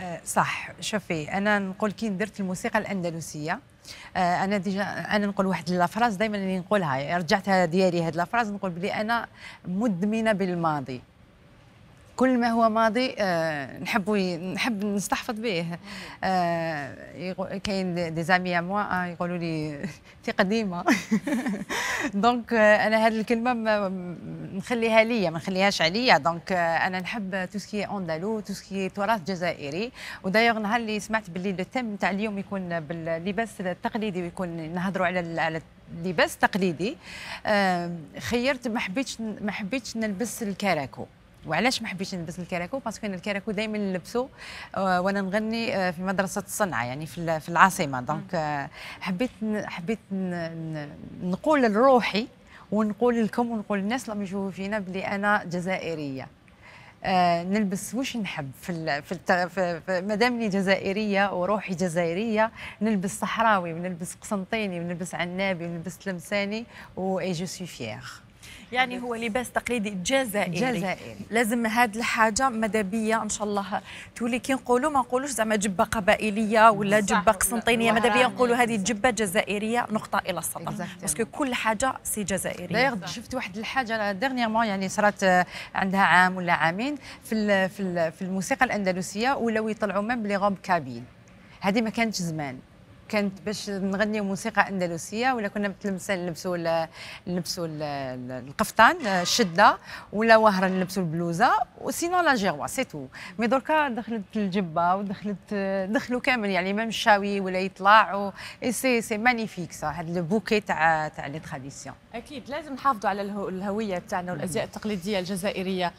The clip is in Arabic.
آه، صح شوفي انا نقول كي درت الموسيقى الاندلسيه آه، انا ديجا انا نقول واحد لافراز دائما اللي نقولها رجعتها ديالي هاد لافراز نقول بلي انا مدمنه بالماضي كل ما هو ماضي آه، نحب نحب نستحفظ به آه، كاين دي زامي موا يقولوا لي في قديمه دونك آه، انا هذه الكلمه نخليها ليا ما نخليهاش عليا دونك انا نحب تو سكي اندلو تو سكي تراث جزائري ودايوغ نهار اللي سمعت باللي تيم تاع اليوم يكون باللباس التقليدي ويكون نهضروا على على التقليدي تقليدي خيرت ما حبيتش ما حبيتش نلبس الكراكو وعلاش ما حبيتش نلبس الكراكو باسكو انا الكراكو دائما نلبسو آه، وانا نغني آه، في مدرسه الصنعه يعني في العاصمه دونك آه، حبيت حبيت نقول لروحي ونقول لكم ونقول للناس اللي يشوفوا فينا بلي انا جزائريه آه نلبس واش نحب في في, الت... في, في جزائريه وروحي جزائريه نلبس صحراوي ونلبس قسنطيني ونلبس عنابي ونلبس تلمساني و اي جو سوي فيير يعني هو لباس تقليدي جزائري جزائري لازم هاد الحاجه مدابيه ان شاء الله تولي كي نقولوا ما نقولوش زعما جبه قبائليه ولا جبه قسنطينيه مدابيه نقولوا هذه جبه جزائريه نقطه الى السطر باسكو كل حاجه سي جزائريه دايغ شفت واحد الحاجه ديرنييرمون يعني صارت آه، عندها عام ولا عامين في في الموسيقى الاندلسيه ولاو يطلعوا ميم لي روب كابيل هذه ما كانتش زمان كانت باش نغني موسيقى اندلسيه ولا كنا نلبسوا نلبسوا القفطان الشده ولا وهره نلبسوا البلوزه وسينو لا جيروا سي تو مي دركا دخلت الجبه ودخلت دخلوا كامل يعني ميم الشاوي ولا يطلع سي سي مانيفيك صح هذا البوكي تاع تاع لي تراديسيون اكيد لازم نحافظوا على الهويه تاعنا والازياء التقليديه الجزائريه